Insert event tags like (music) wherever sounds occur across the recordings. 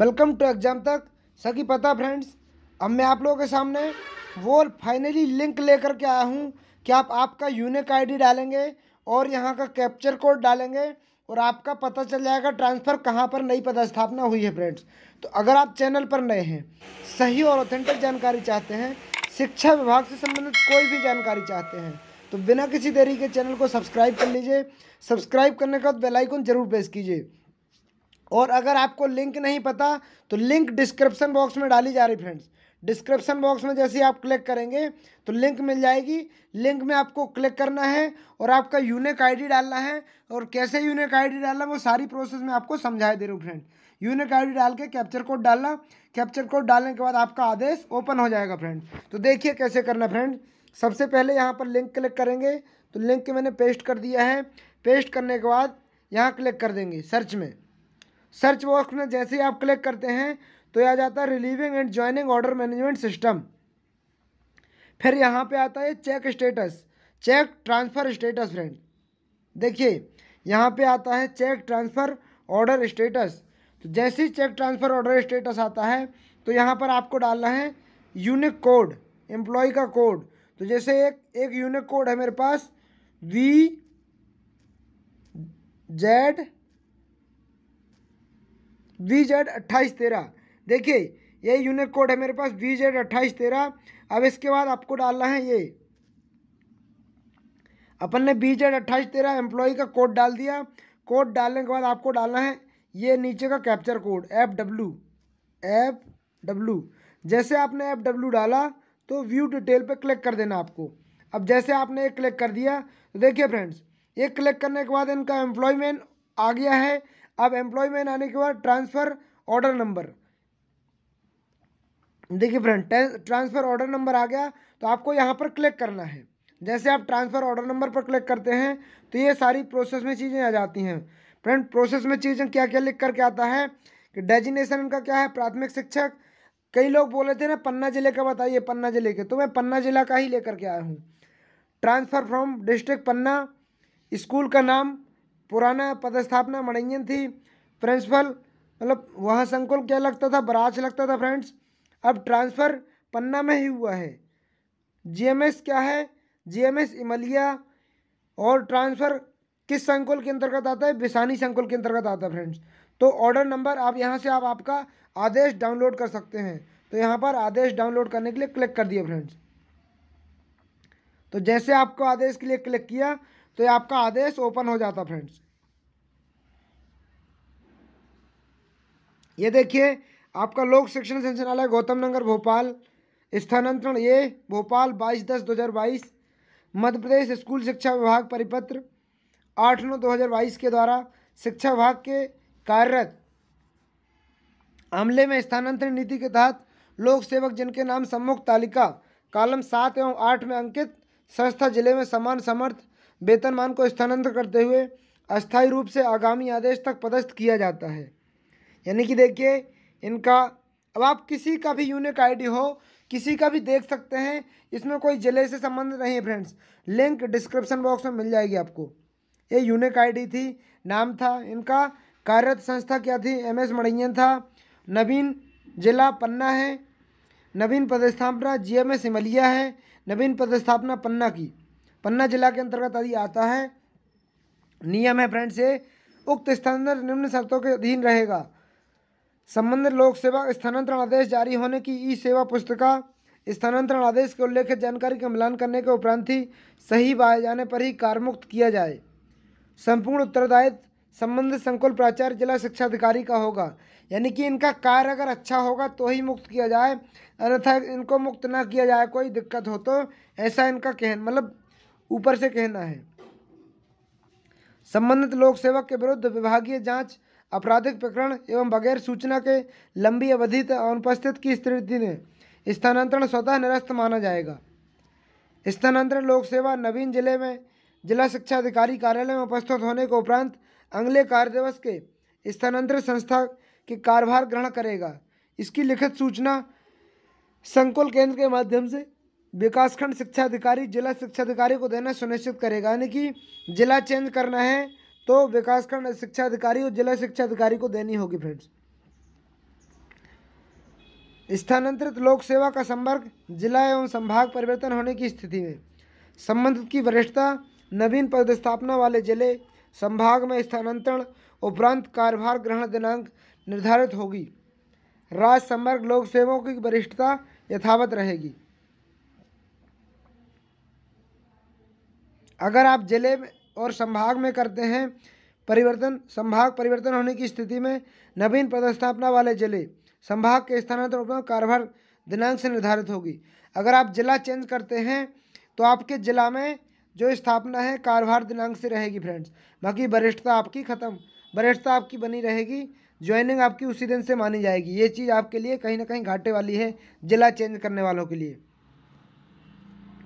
welcome to exam तक सकी पता फ्रेंड्स अब मैं आप लोगों के सामने वो फाइनली लिंक लेकर के आया हूँ कि आप आपका यूनिक आईडी डालेंगे और यहाँ का कैप्चर कोड डालेंगे और आपका पता चल जाएगा ट्रांसफ़र कहाँ पर नई पदस्थापना हुई है फ्रेंड्स तो अगर आप चैनल पर नए हैं सही और ऑथेंटिक जानकारी चाहते हैं शिक्षा विभाग से संबंधित कोई भी जानकारी चाहते हैं तो बिना किसी देरी के चैनल को सब्सक्राइब कर लीजिए सब्सक्राइब करने के बाद बेलाइकन जरूर प्रेस कीजिए और अगर आपको लिंक नहीं पता तो लिंक डिस्क्रिप्शन बॉक्स में डाली जा रही फ्रेंड्स डिस्क्रिप्शन बॉक्स में जैसे आप क्लिक करेंगे तो लिंक मिल जाएगी लिंक में आपको क्लिक करना है और आपका यूनिक आईडी डालना है और कैसे यूनिक आईडी डालना वो सारी प्रोसेस मैं आपको समझा दे रहा हूँ फ्रेंड यूनिक आईडी डाल के कैप्चर कोड डालना कैप्चर कोड डालने के बाद आपका आदेश ओपन हो जाएगा फ्रेंड तो देखिए कैसे करना फ्रेंड सबसे पहले यहाँ पर लिंक क्लिक करेंगे तो लिंक मैंने पेस्ट कर दिया है पेस्ट करने के बाद यहाँ क्लिक कर देंगे सर्च में सर्च बॉक्स में जैसे ही आप क्लिक करते हैं तो यह आ जाता है relieving and joining order management system फिर यहाँ पे आता है check status check transfer status friend देखिए यहाँ पे आता है चेक ट्रांसफ़र ऑर्डर स्टेटस तो जैसे ही चेक ट्रांसफ़र ऑर्डर स्टेटस आता है तो यहाँ पर आपको डालना है यूनिक कोड एम्प्लॉय का कोड तो जैसे एक एक यूनिक कोड है मेरे पास वी जेड वी जेड अट्ठाईस तेरह देखिए ये यूनिक कोड है मेरे पास वी जेड अट्ठाईस तेरह अब इसके बाद आपको डालना है ये अपन ने बी जेड अट्ठाईस तेरह एम्प्लॉय का कोड डाल दिया कोड डालने के बाद आपको डालना है ये नीचे का captcha code F W F W जैसे आपने एफ डब्ल्यू डाला तो व्यू डिटेल पे क्लिक कर देना आपको अब जैसे आपने ये क्लिक कर दिया तो देखिए फ्रेंड्स ये क्लिक करने के बाद इनका एम्प्लॉयमेंट आ गया है अब एम्प्लॉयमेंट आने के बाद ट्रांसफ़र ऑर्डर नंबर देखिए फ्रेंड ट्रांसफ़र ऑर्डर नंबर आ गया तो आपको यहाँ पर क्लिक करना है जैसे आप ट्रांसफ़र ऑर्डर नंबर पर क्लिक करते हैं तो ये सारी प्रोसेस में चीज़ें आ जाती हैं फ्रेंड प्रोसेस में चीज़ें क्या क्या लिख करके आता है कि डेजिनेशन का क्या है प्राथमिक शिक्षक कई लोग बोले थे ना पन्ना ज़िले का बताइए पन्ना ज़िले के तो मैं पन्ना ज़िला का ही लेकर के आया हूँ transfer from district Panna school का नाम पुराना पदस्थापना मणियन थी प्रिंसिपल मतलब वह संकुल क्या लगता था बराज लगता था फ्रेंड्स अब ट्रांसफ़र पन्ना में ही हुआ है जीएमएस क्या है जीएमएस इमलिया और ट्रांसफ़र किस संकुल के अंतर्गत आता है बिसानी संकुल के अंतर्गत आता है फ्रेंड्स तो ऑर्डर नंबर आप यहाँ से आप आपका आदेश डाउनलोड कर सकते हैं तो यहाँ पर आदेश डाउनलोड करने के लिए क्लिक कर दिया फ्रेंड्स तो जैसे आपको आदेश के लिए क्लिक किया तो ये आपका आदेश ओपन हो जाता फ्रेंड्स ये देखिए आपका लोक शिक्षण संचालय गौतम नगर भोपाल स्थानांतरण ये भोपाल बाईस दस दो हज़ार बाईस मध्य प्रदेश स्कूल शिक्षा विभाग परिपत्र आठ नौ दो हज़ार बाईस के द्वारा शिक्षा विभाग के कार्यरत अमले में स्थानांतरण नीति के तहत लोक सेवक जिनके नाम सम्मुख तालिका कालम सात एवं आठ में अंकित संस्था जिले में समान समर्थ वेतनमान को स्थानांतर करते हुए अस्थायी रूप से आगामी आदेश तक पदस्थ किया जाता है यानी कि देखिए इनका अब आप किसी का भी यूनिक आईडी हो किसी का भी देख सकते हैं इसमें कोई ज़िले से संबंध नहीं है फ्रेंड्स लिंक डिस्क्रिप्शन बॉक्स में मिल जाएगी आपको ये यूनिक आईडी थी नाम था इनका कार्यरत संस्था क्या थी एम एस था नवीन जिला पन्ना है नवीन पदस्थापना जी एम एस इमलिया है नवीन पदस्थापना पन्ना की पन्ना जिला के अंतर्गत आदि आता है नियम है फ्रेंड से उक्त स्थानांतर निम्न शर्तों के अधीन रहेगा संबंधित लोक सेवा स्थानांतरण आदेश जारी होने की ई सेवा पुस्तिका स्थानांतरण आदेश के उल्लेखित जानकारी का मिलान करने के उपरांत ही सही पाए जाने पर ही कार्यमुक्त किया जाए संपूर्ण उत्तरदायित्व संबंधित संकुल प्राचार्य जिला शिक्षा अधिकारी का होगा यानी कि इनका कार्य अगर अच्छा होगा तो ही मुक्त किया जाए अन्यथा इनको मुक्त ना किया जाए कोई दिक्कत हो तो ऐसा इनका कहन मतलब ऊपर से कहना है संबंधित लोक सेवक के विरुद्ध विभागीय जांच आपराधिक प्रकरण एवं बगैर सूचना के लंबी अवधि तक अनुपस्थित की स्थिति में स्थानांतरण स्वतः निरस्त माना जाएगा स्थानांतरण लोक सेवा नवीन जिले में जिला शिक्षा अधिकारी कार्यालय में उपस्थित होने के उपरांत अगले कार्य दिवस के स्थानांतरण संस्था के कार्यभार ग्रहण करेगा इसकी लिखित सूचना संकुल केंद्र के माध्यम से विकासखंड शिक्षा अधिकारी जिला शिक्षा अधिकारी को देना सुनिश्चित करेगा यानी कि जिला चेंज करना है तो विकासखंड शिक्षा अधिकारी और जिला शिक्षा अधिकारी को देनी होगी फ्रेंड्स स्थानांतरित लोक सेवा का संपर्क जिला एवं संभाग परिवर्तन होने की स्थिति में संबंधित की वरिष्ठता नवीन पदस्थापना वाले जिले संभाग में स्थानांतरण उपरांत कार्यभार ग्रहण दिनांक निर्धारित होगी राज्य संपर्क लोक सेवाओं की वरिष्ठता यथावत रहेगी अगर आप जिले में और संभाग में करते हैं परिवर्तन संभाग परिवर्तन होने की स्थिति में नवीन पदस्थापना वाले जिले संभाग के स्थानांतरण कारभार कार्यभार दिनांक से निर्धारित होगी अगर आप जिला चेंज करते हैं तो आपके जिला में जो स्थापना है कार्यभार दिनांक से रहेगी फ्रेंड्स बाकी वरिष्ठता आपकी ख़त्म वरिष्ठता आपकी बनी रहेगी ज्वाइनिंग आपकी उसी दिन से मानी जाएगी ये चीज़ आपके लिए कहीं ना कहीं घाटे वाली है जिला चेंज करने वालों के लिए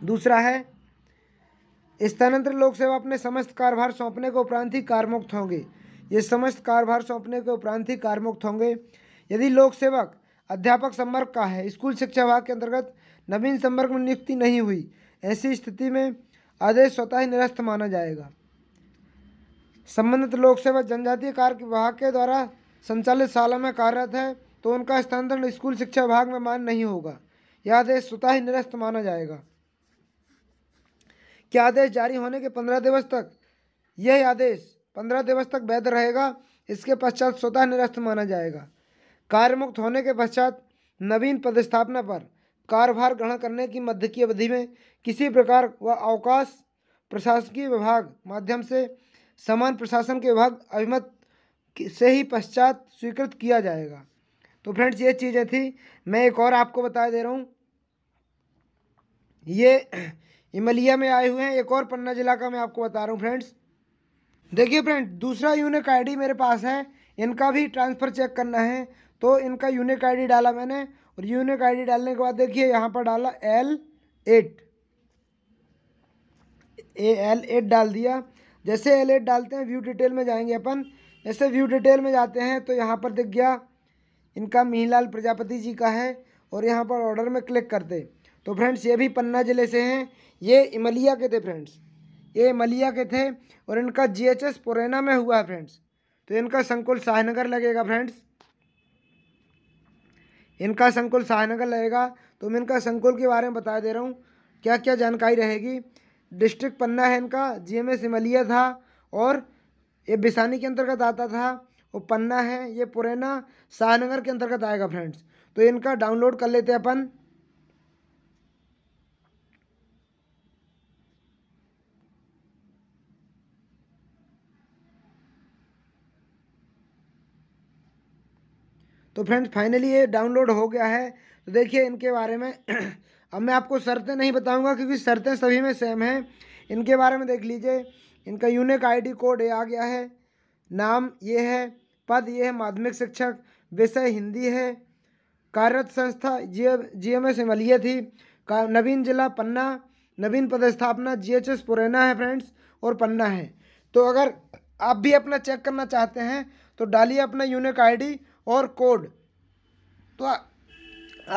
दूसरा है स्थानांतर लोक सेवा अपने समस्त कारभार सौंपने के उपरांत ही कारमुक्त होंगे ये समस्त कारभार सौंपने के उपरांत ही कारमुक्त होंगे यदि लोक सेवक अध्यापक संवर्ग का है स्कूल शिक्षा विभाग के अंतर्गत नवीन संवर्ग में नियुक्ति नहीं हुई ऐसी स्थिति में आदेश स्वतः ही निरस्त माना जाएगा संबंधित लोक सेवा जनजातीय कार्य विभाग के द्वारा संचालित शाला में कार्यरत है तो उनका स्थानांतरण स्कूल शिक्षा विभाग में मान नहीं होगा यह आदेश स्वतः ही निरस्त माना जाएगा कि आदेश जारी होने के पंद्रह दिवस तक यह आदेश पंद्रह दिवस तक वैध रहेगा इसके पश्चात स्वतः निरस्त माना जाएगा कार्यमुक्त होने के पश्चात नवीन पदस्थापना पर कार्यभार ग्रहण करने की मध्य की अवधि में किसी प्रकार व अवकाश प्रशासकीय विभाग माध्यम से समान प्रशासन के विभाग अभिमत से ही पश्चात स्वीकृत किया जाएगा तो फ्रेंड्स ये चीज़ें थी मैं एक और आपको बता दे रहा हूँ ये हिमलिया में आए हुए हैं एक और पन्ना जिला का मैं आपको बता रहा हूँ फ्रेंड्स देखिए फ्रेंड दूसरा यूनिक आईडी मेरे पास है इनका भी ट्रांसफ़र चेक करना है तो इनका यूनिक आईडी डाला मैंने और यूनिक आईडी डालने के बाद देखिए यहाँ पर डाला L eight A L eight डाल दिया जैसे एल एट डालते हैं व्यू डिटेल में जाएंगे अपन जैसे व्यू डिटेल में जाते हैं तो यहाँ पर दिख गया इनका मीनलाल प्रजापति जी का है और यहाँ पर ऑर्डर में क्लिक करते तो फ्रेंड्स ये भी पन्ना ज़िले से हैं ये इमलिया के थे फ्रेंड्स ये इमलिया के थे और इनका जीएचएस पुरैना में हुआ है फ्रेंड्स तो इनका संकुल शाहनगर लगेगा फ्रेंड्स इनका संकुल शाहनगर लगेगा तो मैं इनका संकुल के बारे में बता दे रहा हूँ क्या क्या जानकारी रहेगी डिस्ट्रिक्ट पन्ना है इनका जी एम एस इमलिया था और ये बिसानी के अंतर्गत आता था और पन्ना है ये पुरैना शाहनगर के अंतर्गत आएगा फ्रेंड्स तो इनका डाउनलोड कर लेते हैं अपन तो फ्रेंड्स फाइनली ये डाउनलोड हो गया है तो देखिए इनके बारे में (clears throat) अब मैं आपको शर्तें नहीं बताऊंगा क्योंकि शर्तें सभी में सेम हैं इनके बारे में देख लीजिए इनका यूनिक आईडी कोड आ गया है नाम ये है पद ये है माध्यमिक शिक्षक विषय हिंदी है कार्यरत संस्था जी जी एम एस थी नवीन जिला पन्ना नवीन पदस्थापना जी एच एस पुरैना है फ्रेंड्स और पन्ना है तो अगर आप भी अपना चेक करना चाहते हैं तो डालिए अपना यूनिक आईडी और कोड तो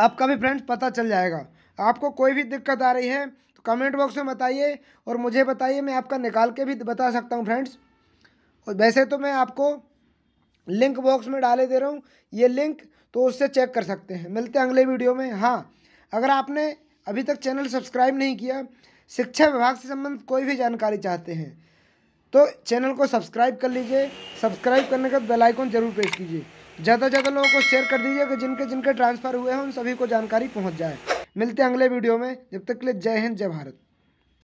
आपका भी फ्रेंड्स पता चल जाएगा आपको कोई भी दिक्कत आ रही है तो कमेंट बॉक्स में बताइए और मुझे बताइए मैं आपका निकाल के भी बता सकता हूँ फ्रेंड्स और वैसे तो मैं आपको लिंक बॉक्स में डाले दे रहा हूँ ये लिंक तो उससे चेक कर सकते हैं मिलते हैं अगले वीडियो में हाँ अगर आपने अभी तक चैनल सब्सक्राइब नहीं किया शिक्षा विभाग से संबंधित कोई भी जानकारी चाहते हैं तो चैनल को सब्सक्राइब कर लीजिए सब्सक्राइब करने का बेल आइकॉन जरूर प्रेस कीजिए ज़्यादा ज़्यादा लोगों को शेयर कर दीजिए कि जिनके जिनके ट्रांसफ़र हुए हैं उन सभी को जानकारी पहुँच जाए मिलते हैं अगले वीडियो में जब तक के लिए जय हिंद जय भारत